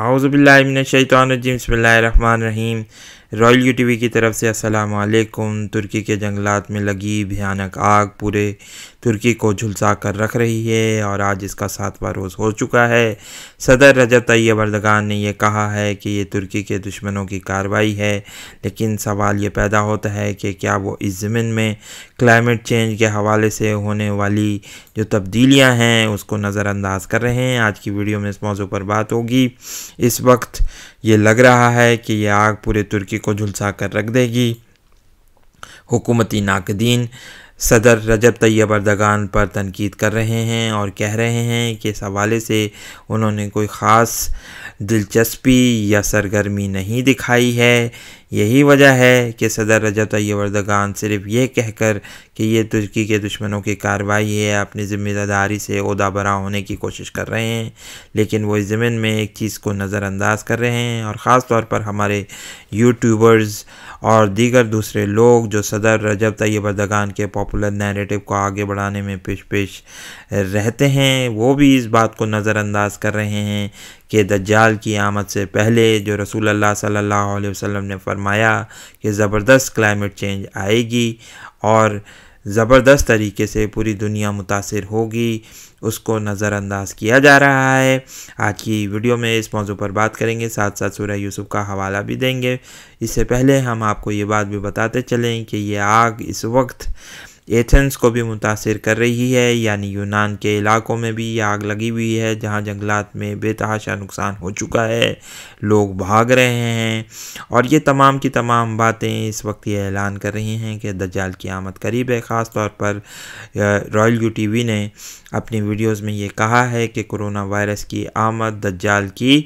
अउज़बिल्लिमिनशैतरजीम बसमीम royal you we की तरफ से असलकुम तुर्की के जंगलात में लगी भयानक आग पूरे तुर्की को झुलसा कर रख रही है और आज इसका सातवां रोज़ हो चुका है सदर रजब तैयब अर्दगान ने यह कहा है कि ये तुर्की के दुश्मनों की कार्रवाई है लेकिन सवाल ये पैदा होता है कि क्या वो इस ज़मीन में क्लाइमेट चेंज के हवाले से होने वाली जो तब्दीलियाँ हैं उसको नज़रअंदाज कर रहे हैं आज की वीडियो में इस मौजू पर बात होगी इस वक्त ये लग रहा है कि ये आग पूरे तुर्की को झुलसा कर रख देगी हुकूमती नाकदीन सदर रजब तैयब अरदगान पर तनकीद कर रहे हैं और कह रहे हैं कि इस हवाले से उन्होंने कोई ख़ास दिलचस्पी या सरगर्मी नहीं दिखाई है यही वजह है कि सदर रजा तैयब अर्दगान सिर्फ ये कहकर कि ये तुर्की के दुश्मनों की कार्रवाई है अपनी ज़िम्मेदारी से उदा बरा होने की कोशिश कर रहे हैं लेकिन वो इस ज़मीन में एक चीज़ को नज़रअंदाज कर रहे हैं और ख़ास तौर पर हमारे यूट्यूबर्स और दीगर दूसरे लोग जो सदर रजब तैयब अर्दगान के पॉपुलर नैरेटिव को आगे बढ़ाने में पेश पेश रहते हैं वो भी इस बात को नज़रअंदाज कर रहे हैं कि दज्जाल की आमद से पहले जो रसूल अल्लाह सल्लल्लाहु अलैहि वसल्लम ने फरमाया कि ज़बरदस्त क्लाइमेट चेंज आएगी और ज़बरदस्त तरीके से पूरी दुनिया मुतासर होगी उसको नज़रअंदाज किया जा रहा है आज की वीडियो में इस मौजू पर बात करेंगे साथ साथ सूर्य यूसुफ का हवाला भी देंगे इससे पहले हम आपको ये बात भी बताते चलें कि ये आग इस वक्त एथेंस को भी मुतासर कर रही है यानी यूनान के इलाकों में भी आग लगी हुई है जहां जंगलात में बेतहाशा नुकसान हो चुका है लोग भाग रहे हैं और ये तमाम की तमाम बातें इस वक्त ये ऐलान कर रही हैं कि दज्जाल की आमद करीब है ख़ास तौर पर रॉयल यू टी वी ने अपनी वीडियोस में ये कहा है कि कोरोना वायरस की आमद दज्जाल की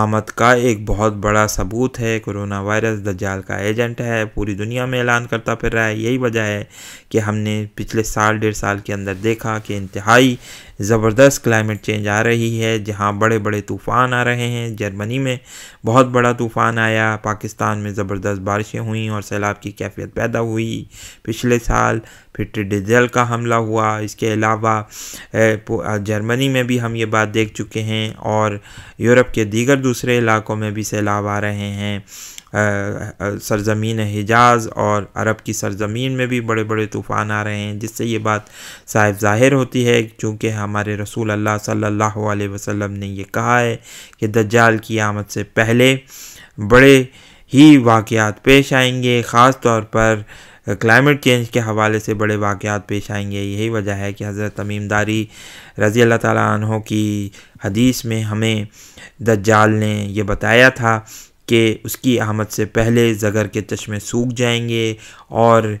आमद का एक बहुत बड़ा सबूत है कोरोना वायरस दज्जाल का एजेंट है पूरी दुनिया में ऐलान करता फिर रहा है यही वजह है कि हमने पिछले साल डेढ़ साल के अंदर देखा कि इंतहाई ज़बरदस्त क्लाइमेट चेंज आ रही है जहाँ बड़े बड़े तूफ़ान आ रहे हैं जर्मनी में बहुत बड़ा तूफ़ान आया पाकिस्तान में ज़बरदस्त बारिशें हुई और सैलाब की कैफियत पैदा हुई पिछले साल फिर टिडिजल का हमला हुआ इसके अलावा जर्मनी में भी हम ये बात देख चुके हैं और यूरोप के दीगर दूसरे इलाकों में भी सैलाब आ रहे हैं सरजमीन हिजाज़ और अरब की सरजमीन में भी बड़े बड़े तूफ़ान आ रहे हैं जिससे ये बात साहिब ज़ाहिर होती है चूँकि हमारे रसूल अल्लाह सल्लल्लाहु अलैहि वसल्लम ने यह कहा है कि दज्जाल की आमद से पहले बड़े ही वाक़ात पेश आएंगे ख़ास तौर पर क्लाइमेट चेंज के हवाले से बड़े वाक़ात पेश आएंगे यही वजह है कि हज़रत तमीमदारी रज़ी अल्लाह ताली की हदीस में हमें दज्जाल ने यह बताया था कि उसकी आमद से पहले ज़गर के चश्मे सूख जाएंगे और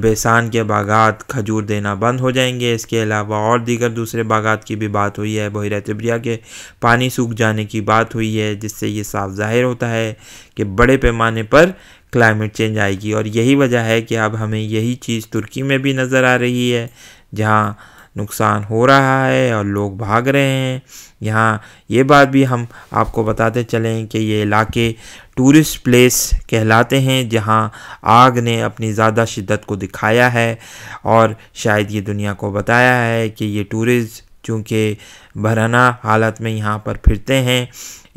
बेसान के बागात खजूर देना बंद हो जाएंगे इसके अलावा और दीगर दूसरे बागात की भी बात हुई है बहिर तिबरिया के पानी सूख जाने की बात हुई है जिससे ये साफ जाहिर होता है कि बड़े पैमाने पर क्लाइमेट चेंज आएगी और यही वजह है कि अब हमें यही चीज़ तुर्की में भी नज़र आ रही है जहाँ नुकसान हो रहा है और लोग भाग रहे हैं यहाँ ये बात भी हम आपको बताते चलें कि ये इलाके टूरिस्ट प्लेस कहलाते हैं जहाँ आग ने अपनी ज़्यादा शिद्दत को दिखाया है और शायद ये दुनिया को बताया है कि ये टूरिस्ट चूँकि बहराना हालत में यहाँ पर फिरते हैं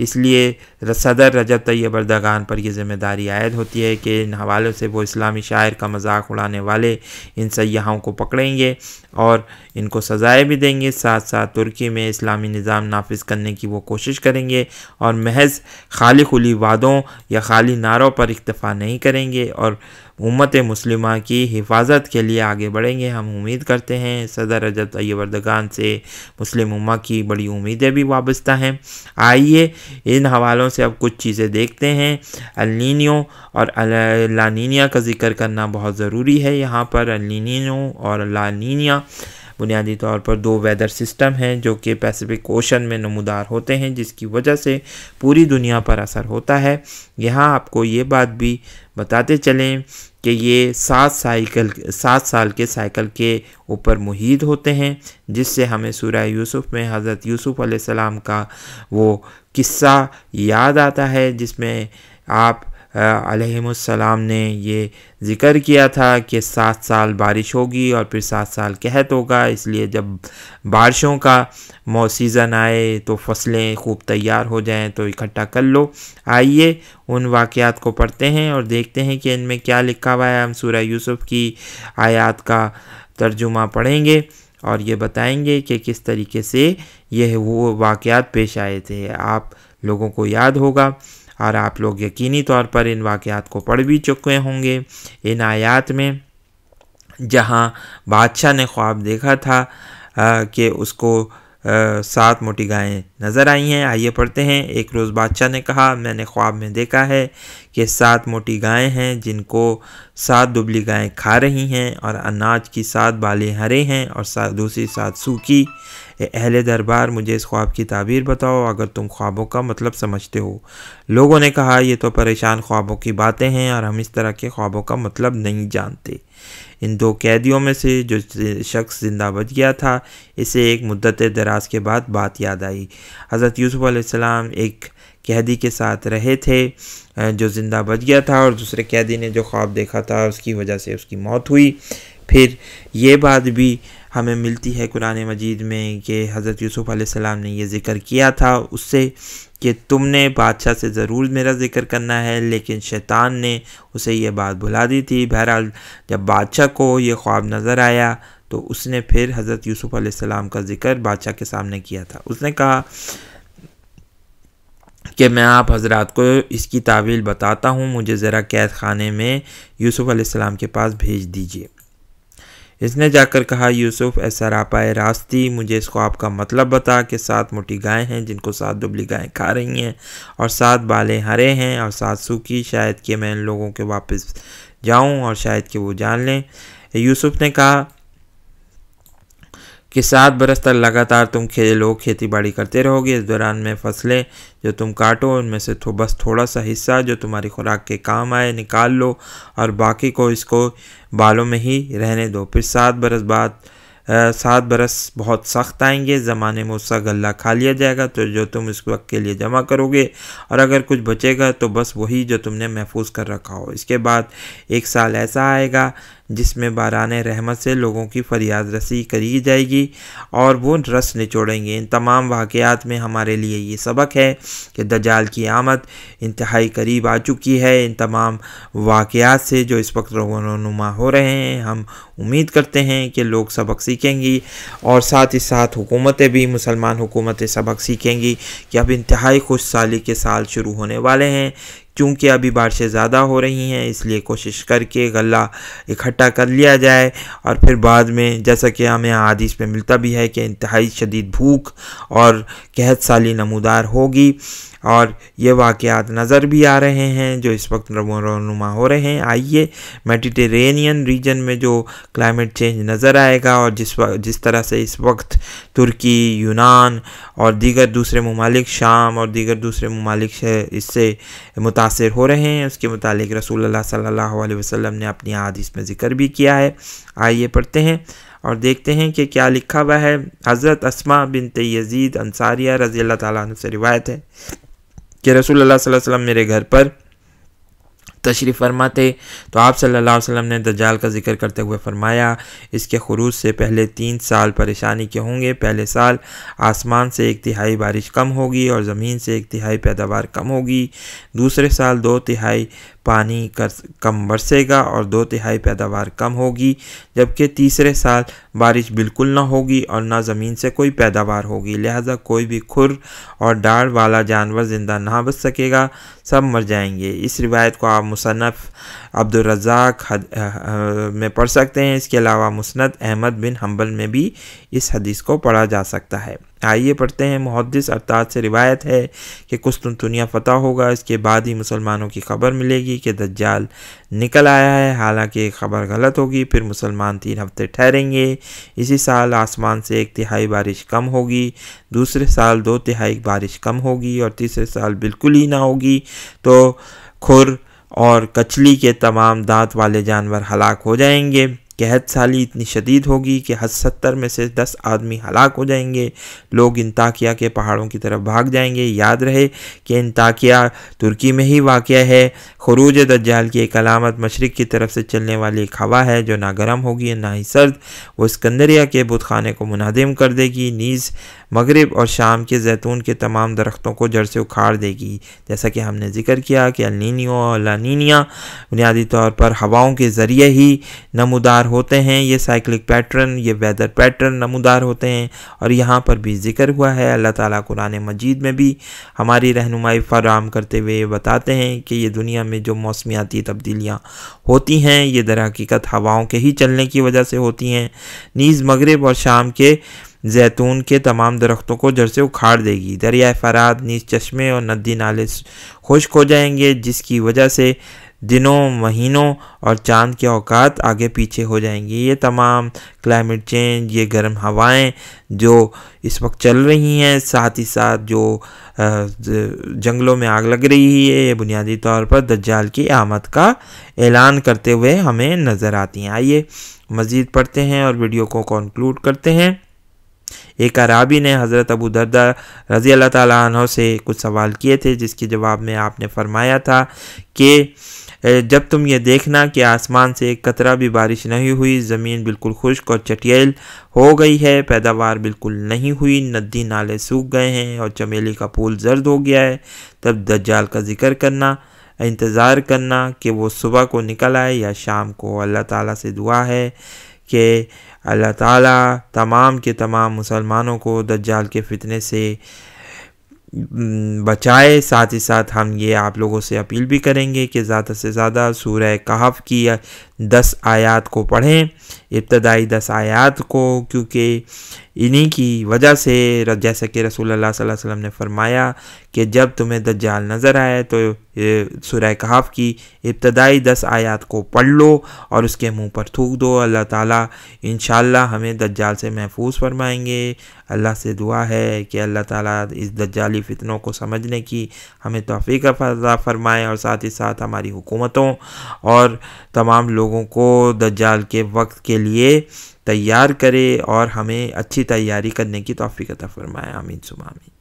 इसलिए सदर रजब तैयब अरदगान पर यह जिम्मेदारी आयद होती है कि इन हवालों से वो इस्लामी शायर का मजाक उड़ाने वाले इन सयाहों को पकड़ेंगे और इनको सज़ाएँ भी देंगे साथ साथ तुर्की में इस्लामी निज़ाम नाफिज करने की वो कोशिश करेंगे और महज खाली खुली वादों या खाली नारों पर इक्तफ़ा नहीं करेंगे और उम्मत मुस्लिमा की हिफाजत के लिए आगे बढ़ेंगे हम उम्मीद करते हैं सदर रजब तैयब अरदगान से मुस्लिम उम्मा की बड़ी उम्मीदें भी वाबस्ता हैं आइए इन हवालों से अब कुछ चीज़ें देखते हैं अलिनियों और लानिया का जिक्र करना बहुत ज़रूरी है यहाँ पर अलनियो और लानिया बुनियादी तौर पर दो वेदर सिस्टम हैं जो कि पैसिफिक ओशन में नमदार होते हैं जिसकी वजह से पूरी दुनिया पर असर होता है यहाँ आपको ये बात भी बताते चलें कि ये सात साइकिल सात साल के साइकिल के ऊपर मुहित होते हैं जिससे हमें सूर्य यूसुफ में हज़रत यूसुफ का वो किस्सा याद आता है जिसमें आप आसमाम ने ये ज़िक्र किया था कि सात साल बारिश होगी और फिर सात साल कहत होगा इसलिए जब बारिशों का मौ आए तो फसलें खूब तैयार हो जाएँ तो इकट्ठा कर लो आइए उन वाक़ात को पढ़ते हैं और देखते हैं कि इनमें क्या लिखा हुआ है हम सूर्य यूसुफ़ की आयात का तर्जुमा पढ़ेंगे और ये बताएँगे कि किस तरीके से यह वो वाक़ पेश आए थे आप लोगों को याद होगा और आप लोग यकीनी तौर पर इन वाक़ात को पढ़ भी चुके होंगे इन आयात में जहाँ बादशाह ने ख्वाब देखा था कि उसको सात मोटी गायें नज़र आई हैं आइए पढ़ते हैं एक रोज़ बादशाह ने कहा मैंने ख्वाब में देखा है कि सात मोटी गायें हैं जिनको सात दुबली गायें खा रही हैं और अनाज की सात बालें हरे हैं और सात दूसरी सात सूखी अहल दरबार मुझे इस ख्वाब की ताबीर बताओ अगर तुम ख्वाबों का मतलब समझते हो लोगों ने कहा ये तो परेशान ख्वाबों की बातें हैं और हम इस तरह के ख्वाबों का मतलब नहीं जानते इन दो कैदियों में से जो शख्स ज़िंदा बच गया था इसे एक मदत दराज के बाद बात याद आई हज़रत यूसुफ़ एक कैदी के साथ रहे थे जो ज़िंदा बच गया था और दूसरे कैदी ने जो ख्वाब देखा था उसकी वजह से उसकी मौत हुई फिर ये बात भी हमें मिलती है कुरान मजीद में कि हज़रत यूसुफ़ आसमाम ने यह ज़िक्र किया था उससे कि तुमने बादशाह से ज़रूर मेरा ज़िक्र करना है लेकिन शैतान ने उसे यह बात भुला दी थी बहरहाल जब बादशाह को ये ख्वाब नज़र आया तो उसने फिर हज़रत यूसुफ़ आसमाम का ज़िक्र बादशाह के सामने किया था उसने कहा कि मैं आप हजरात को इसकी तावील बताता हूँ मुझे ज़रा कैद खाने में यूसुफ़ आसमाम के पास भेज दीजिए इसने जाकर कहा यूसुफ ऐसा रापाए रास्ती मुझे इसको आपका मतलब बता कि सात मोटी गायें हैं जिनको सात दुबली गायें खा रही हैं और सात बालें हरे हैं और सात सूखी शायद कि मैं इन लोगों के वापस जाऊं और शायद कि वो जान लें यूसुफ ने कहा कि सात बरस तक लगातार तुम खे लोग खेती बाड़ी करते रहोगे इस दौरान में फसलें जो तुम काटो उनमें से थो बस थोड़ा सा हिस्सा जो तुम्हारी खुराक के काम आए निकाल लो और बाकी को इसको बालों में ही रहने दो फिर सात बरस बाद सात बरस बहुत सख्त आएंगे ज़माने में उसका गला खा लिया जाएगा तो जो तुम इस वक्त के लिए जमा करोगे और अगर कुछ बचेगा तो बस वही जो तुमने महफूज कर रखा हो इसके बाद एक साल ऐसा आएगा जिसमें बारान रहमत से लोगों की फरियाद रसी करी जाएगी और वो रस निचोड़ेंगे इन तमाम वाक़ात में हमारे लिए ये सबक है कि दजाल की आमद इंतहाई करीब आ चुकी है इन तमाम वाक़ात से जो इस वक्त रोनुमा हो रहे हैं हम उम्मीद करते हैं कि लोग सबक सीखेंगी और साथ ही साथ हुकूमतें भी मुसलमान हुकूमतें सबक सीखेंगी कि अब इंतहाई खुश साली के साल शुरू होने वाले हैं चूँकि अभी बारिशें ज़्यादा हो रही हैं इसलिए कोशिश करके गला इकट्ठा कर लिया जाए और फिर बाद में जैसा कि हमें आदि में मिलता भी है कि इंतहाई शदीद भूख और कहत साली नमूदार होगी और ये वाक़ात नज़र भी आ रहे हैं जो इस वक्त रनुमा हो रहे हैं आइए मेडिटेरेनियन रीजन में जो क्लाइमेट चेंज नज़र आएगा और जिस जिस तरह से इस वक्त तुर्की यूनान और दीगर दूसरे ममालिक शाम और दीगर दूसरे ममालिक इससे मुतासर हो रहे हैं उसके मुतालिक रसूल सल्ला वसम ने अपनी आदिश में ज़िक्र भी किया है आइए पढ़ते हैं और देखते हैं कि क्या लिखा हुआ है हज़रत असमा बिन तयजीद अंसारिया रज़ी अल्लाह ताली से रिवायत है कि रसूल वसल्लम मेरे घर पर तशरीफ़ फरमा थे तो आप सल्लल्लाहु अलैहि वसल्लम ने दज्जाल का जिक्र करते हुए फरमाया इसके खरूज से पहले तीन साल परेशानी के होंगे पहले साल आसमान से एक तिहाई बारिश कम होगी और ज़मीन से एक तिहाई पैदावार कम होगी दूसरे साल दो तिहाई पानी कर कम बरसेगा और दो तिहाई पैदावार कम होगी जबकि तीसरे साल बारिश बिल्कुल ना होगी और ना ज़मीन से कोई पैदावार होगी लिहाजा कोई भी खुर और डाढ़ वाला जानवर ज़िंदा ना बच सकेगा सब मर जाएंगे इस रिवायत को आप मुसनफ़ अब्दुलरजाक में पढ़ सकते हैं इसके अलावा मुसनद अहमद बिन हम्बल में भी इस हदीस को पढ़ा जा सकता है आइए पढ़ते हैं मुहदस अरताज से रिवायत है कि कुस्तुनतुनिया फ़तह होगा इसके बाद ही मुसलमानों की खबर मिलेगी कि दज्जाल निकल आया है हालांकि खबर गलत होगी फिर मुसलमान तीन हफ्ते ठहरेंगे इसी साल आसमान से एक तिहाई बारिश कम होगी दूसरे साल दो तिहाई बारिश कम होगी और तीसरे साल बिल्कुल ही ना होगी तो खुर और कचली के तमाम दांत वाले जानवर हलाक हो जाएंगे कहत साली इतनी शदीद होगी कि हद सत्तर में से दस आदमी हलाक हो जाएंगे लोग इन ताकिया के पहाड़ों की तरफ भाग जाएंगे याद रहे कि इन ताकिया तुर्की में ही वाक़ है खरूज दज्जाल की एक अलामत मशरक़ की तरफ से चलने वाली एक हवा है जो ना गर्म होगी ना ही सर्द वो स्कंदरिया के बुतखाने को मुनादिम कर देगी नीज़ मगरब और शाम के जैतून के तमाम दरख्तों को जड़ से उखाड़ देगी जैसा कि हमने जिक्र किया कि अलनिनियो और लानिया बुनियादी तौर पर हवाओं के ज़रिए ही नमदार होते हैं ये साइकिलिक पैटर्न ये वेदर पैटर्न नमदार होते हैं और यहाँ पर भी जिक्र हुआ है अल्लाह ताली कुरान मजीद में भी हमारी रहनुमाई फराम करते हुए बताते हैं कि ये दुनिया में जो मौसमियाती तब्दीलियाँ होती हैं ये दर हकीकत हवाओं के ही चलने की वजह से होती हैं नीज़ मगरब और शाम के जैतून के तमाम दरख्तों को जड़ से उखाड़ देगी दरिया फराद नीच चश्मे और नदी नाले खुश्क हो जाएंगे जिसकी वजह से दिनों महीनों और चांद के अवकात आगे पीछे हो जाएंगे ये तमाम क्लाइमेट चेंज ये गर्म हवाएं जो इस वक्त चल रही हैं साथ ही साथ जो जंगलों में आग लग रही है ये बुनियादी तौर पर दज्जाल की आमद का ऐलान करते हुए हमें नज़र आती हैं आइए मज़ीद पढ़ते हैं और वीडियो को कंक्लूड करते हैं एक अराबी ने हज़रत अबू दरदा रज़ी अल्लाह तह से कुछ सवाल किए थे जिसके जवाब में आपने फरमाया था कि जब तुम ये देखना कि आसमान से एक कतरा भी बारिश नहीं हुई ज़मीन बिल्कुल खुश्क और चटियल हो गई है पैदावार बिल्कुल नहीं हुई नदी नाले सूख गए हैं और चमेली का फूल जर्द हो गया है तब दज्जाल का जिक्र करना इंतज़ार करना कि वो सुबह को निकल आए या शाम को अल्लाह ताला से दुआ है कि अल्लाह ताला तमाम के तमाम मुसलमानों को दज्जाल के फितने से बचाए साथ ही साथ हम ये आप लोगों से अपील भी करेंगे कि ज़्यादा से ज़्यादा सूरह कहफ की दस आयात को पढ़ें इब्तदाई दस आयात को क्योंकि इन्हीं की वजह से जैसा कि रसूल अल्लाह वसल्लम ने फरमाया कि जब तुम्हें दज्जाल नज़र आए तो सुरह कहाफ़ की इब्तदाई दस आयात को पढ़ लो और उसके मुंह पर थूक दो अल्लाह ताला इन हमें दज्जाल से महफूज फरमाएंगे अल्लाह से दुआ है कि अल्लाह ताला इस दज्जाली फ़ितनों को समझने की हमें तोफ़ी का फ़जा फरमाए और साथ ही साथ हमारी हुकूमतों और तमाम लोगों को दज्जाल के वक्त के लिए तैयार करे और हमें अच्छी तैयारी करने की तोफ़ी अता फ़रमाए आमीन सुमामीन